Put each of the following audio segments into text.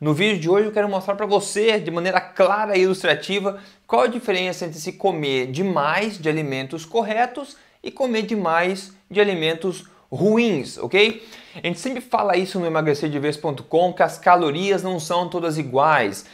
No vídeo de hoje eu quero mostrar para você de maneira clara e ilustrativa qual a diferença entre se comer demais de alimentos corretos e comer demais de alimentos ruins, ok? A gente sempre fala isso no emagrecerdeves.com que as calorias não são todas iguais.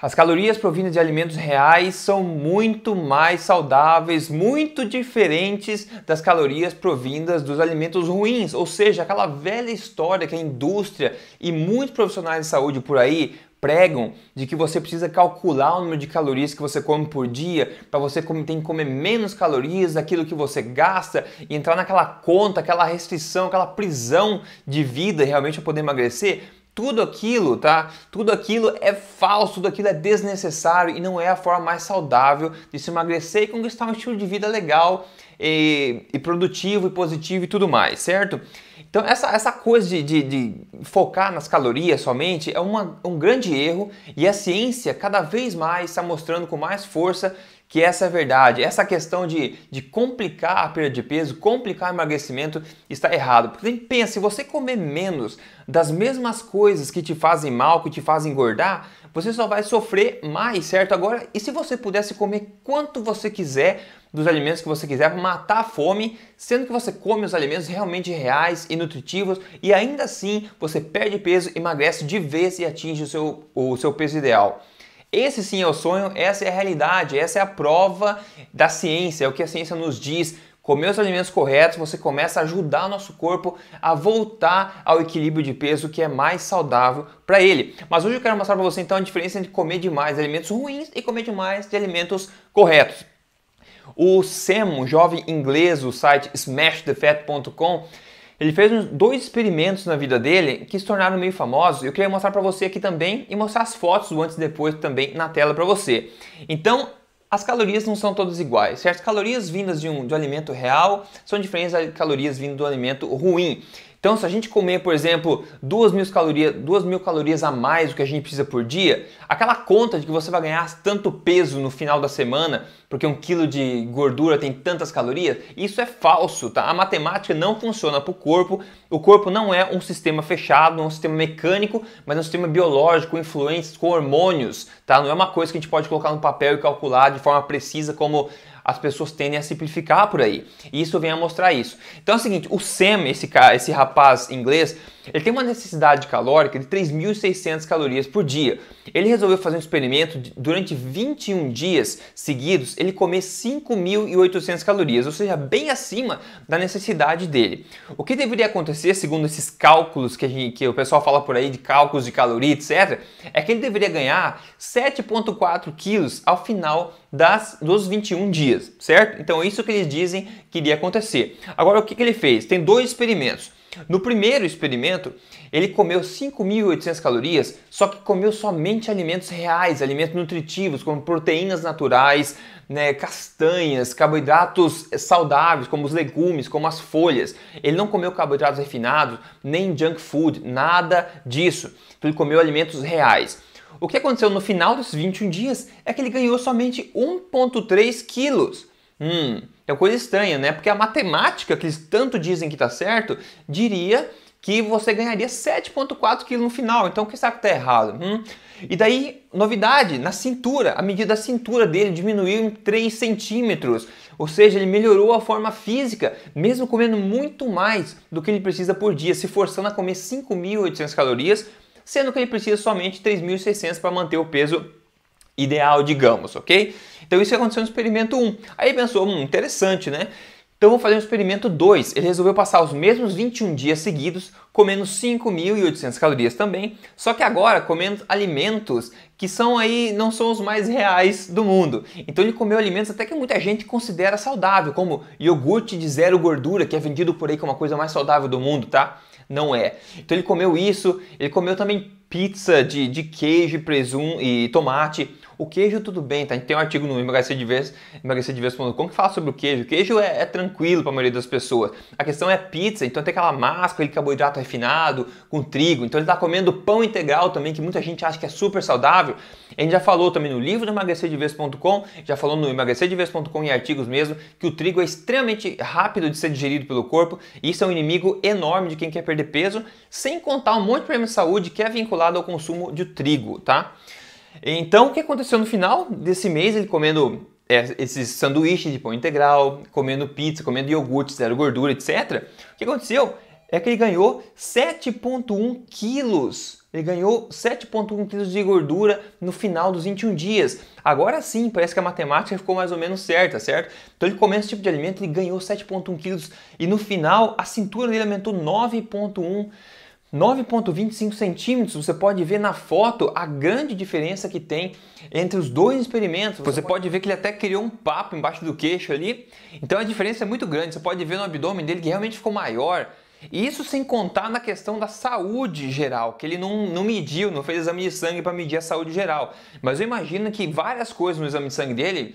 As calorias provindas de alimentos reais são muito mais saudáveis, muito diferentes das calorias provindas dos alimentos ruins, ou seja, aquela velha história que a indústria e muitos profissionais de saúde por aí pregam de que você precisa calcular o número de calorias que você come por dia para você tem que comer menos calorias daquilo que você gasta e entrar naquela conta, aquela restrição, aquela prisão de vida realmente para poder emagrecer, tudo aquilo, tá? Tudo aquilo é falso, tudo aquilo é desnecessário e não é a forma mais saudável de se emagrecer e conquistar um estilo de vida legal e, e produtivo e positivo e tudo mais, certo? Então essa, essa coisa de, de, de focar nas calorias somente é uma, um grande erro e a ciência cada vez mais está mostrando com mais força que essa é verdade, essa questão de, de complicar a perda de peso, complicar o emagrecimento, está errado. Porque pensa, se você comer menos das mesmas coisas que te fazem mal, que te fazem engordar, você só vai sofrer mais, certo? Agora, e se você pudesse comer quanto você quiser dos alimentos que você quiser matar a fome, sendo que você come os alimentos realmente reais e nutritivos e ainda assim você perde peso, emagrece de vez e atinge o seu, o seu peso ideal. Esse sim é o sonho, essa é a realidade, essa é a prova da ciência, é o que a ciência nos diz. Comer os alimentos corretos, você começa a ajudar o nosso corpo a voltar ao equilíbrio de peso que é mais saudável para ele. Mas hoje eu quero mostrar para você então a diferença entre comer demais de alimentos ruins e comer demais de alimentos corretos. O Sam, um jovem inglês, o site smashthefat.com, ele fez dois experimentos na vida dele que se tornaram meio famosos. Eu queria mostrar para você aqui também e mostrar as fotos do antes e depois também na tela para você. Então, as calorias não são todas iguais, certo? Calorias vindas de um, de um alimento real são diferentes das calorias vindas do alimento ruim. Então, se a gente comer, por exemplo, 2 mil, calorias, 2 mil calorias a mais do que a gente precisa por dia, aquela conta de que você vai ganhar tanto peso no final da semana, porque um quilo de gordura tem tantas calorias, isso é falso, tá? A matemática não funciona para o corpo. O corpo não é um sistema fechado, não é um sistema mecânico, mas é um sistema biológico, influentes com hormônios, tá? Não é uma coisa que a gente pode colocar no papel e calcular de forma precisa como as pessoas tendem a simplificar por aí. E isso vem a mostrar isso. Então é o seguinte, o Sam, esse, cara, esse rapaz inglês, ele tem uma necessidade calórica de 3.600 calorias por dia. Ele resolveu fazer um experimento de, durante 21 dias seguidos, ele comer 5.800 calorias, ou seja, bem acima da necessidade dele. O que deveria acontecer, segundo esses cálculos que, gente, que o pessoal fala por aí de cálculos de caloria, etc., é que ele deveria ganhar 7,4 quilos ao final das, dos 21 dias, certo? Então, isso que eles dizem que iria acontecer. Agora, o que, que ele fez? Tem dois experimentos. No primeiro experimento, ele comeu 5.800 calorias, só que comeu somente alimentos reais, alimentos nutritivos, como proteínas naturais, né, castanhas, carboidratos saudáveis, como os legumes, como as folhas. Ele não comeu carboidratos refinados, nem junk food, nada disso. Então, ele comeu alimentos reais. O que aconteceu no final desses 21 dias é que ele ganhou somente 1,3 quilos. Hum, é uma coisa estranha, né? Porque a matemática que eles tanto dizem que está certo diria que você ganharia 7,4 quilos no final. Então, o que que está errado? Hum? E daí, novidade, na cintura, a medida da cintura dele diminuiu em 3 centímetros. Ou seja, ele melhorou a forma física, mesmo comendo muito mais do que ele precisa por dia, se forçando a comer 5.800 calorias, sendo que ele precisa somente 3.600 para manter o peso ideal, digamos, ok? Então isso aconteceu no experimento 1. Aí pensou, hum, interessante, né? Então vou fazer um experimento 2. Ele resolveu passar os mesmos 21 dias seguidos comendo 5.800 calorias também, só que agora comendo alimentos que são aí não são os mais reais do mundo. Então ele comeu alimentos até que muita gente considera saudável, como iogurte de zero gordura, que é vendido por aí como a coisa mais saudável do mundo, tá? Não é. Então ele comeu isso, ele comeu também pizza de, de queijo, presunto e tomate. O queijo tudo bem, tá? A gente tem um artigo no emagrecerdiverso.com que fala sobre o queijo. O queijo é, é tranquilo para a maioria das pessoas. A questão é pizza, então tem aquela massa com carboidrato refinado, com trigo. Então ele está comendo pão integral também, que muita gente acha que é super saudável. A gente já falou também no livro do emagrecerdiverso.com, já falou no emagrecerdiverso.com em artigos mesmo, que o trigo é extremamente rápido de ser digerido pelo corpo. E isso é um inimigo enorme de quem quer perder peso, sem contar um monte de problema de saúde que é vinculado vinculado ao consumo de trigo, tá? Então, o que aconteceu no final desse mês? Ele comendo é, esses sanduíches de pão integral, comendo pizza, comendo iogurte, zero gordura, etc. O que aconteceu é que ele ganhou 7,1 quilos. Ele ganhou 7,1 quilos de gordura no final dos 21 dias. Agora sim, parece que a matemática ficou mais ou menos certa, certo? Então ele comeu esse tipo de alimento, ele ganhou 7,1 quilos e no final a cintura dele aumentou 9,1 quilos. 9,25 centímetros, você pode ver na foto a grande diferença que tem entre os dois experimentos. Você pode ver que ele até criou um papo embaixo do queixo ali. Então a diferença é muito grande. Você pode ver no abdômen dele que realmente ficou maior. E isso sem contar na questão da saúde geral, que ele não, não mediu, não fez exame de sangue para medir a saúde geral. Mas eu imagino que várias coisas no exame de sangue dele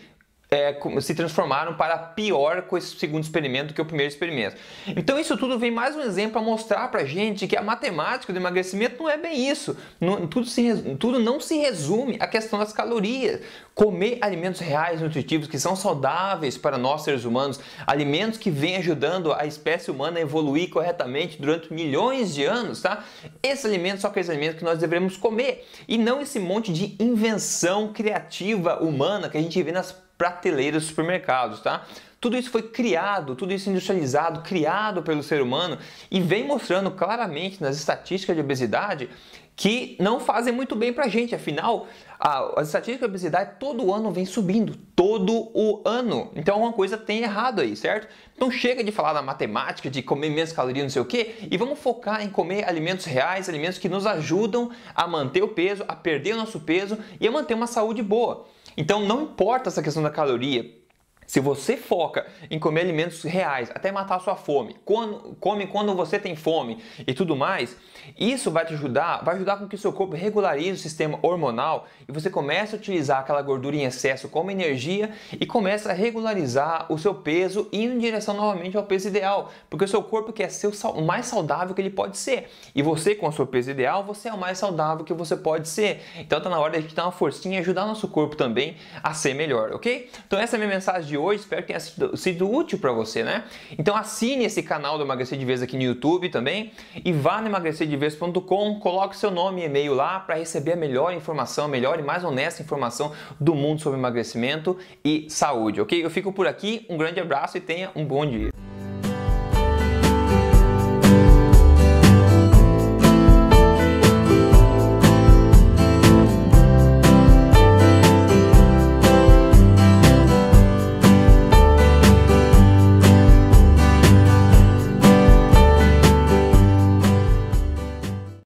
é, se transformaram para pior com esse segundo experimento que o primeiro experimento. Então isso tudo vem mais um exemplo para mostrar para gente que a matemática do emagrecimento não é bem isso. Não, tudo, se, tudo não se resume à questão das calorias. Comer alimentos reais, nutritivos, que são saudáveis para nós seres humanos, alimentos que vêm ajudando a espécie humana a evoluir corretamente durante milhões de anos, tá? Esses alimentos são aqueles é alimentos que nós devemos comer e não esse monte de invenção criativa humana que a gente vê nas prateleiras dos supermercados, tá? Tudo isso foi criado, tudo isso industrializado, criado pelo ser humano e vem mostrando claramente nas estatísticas de obesidade que não fazem muito bem para a gente. Afinal, a, as estatísticas de obesidade todo ano vem subindo, todo o ano. Então alguma coisa tem errado aí, certo? Então chega de falar da matemática, de comer menos calorias, não sei o quê, e vamos focar em comer alimentos reais, alimentos que nos ajudam a manter o peso, a perder o nosso peso e a manter uma saúde boa. Então não importa essa questão da caloria, se você foca em comer alimentos reais, até matar a sua fome, quando, come quando você tem fome e tudo mais, isso vai te ajudar, vai ajudar com que o seu corpo regularize o sistema hormonal e você comece a utilizar aquela gordura em excesso como energia e começa a regularizar o seu peso indo em direção novamente ao peso ideal, porque o seu corpo quer ser o mais saudável que ele pode ser. E você com o seu peso ideal, você é o mais saudável que você pode ser. Então tá na hora de a gente dar uma forcinha e ajudar nosso corpo também a ser melhor, ok? Então essa é a minha mensagem de hoje. Espero que tenha sido, sido útil para você, né? Então assine esse canal do Emagrecer de Vez aqui no YouTube também e vá no emagrecerdeves.com, coloque seu nome e e-mail lá para receber a melhor informação, a melhor e mais honesta informação do mundo sobre emagrecimento e saúde, ok? Eu fico por aqui, um grande abraço e tenha um bom dia.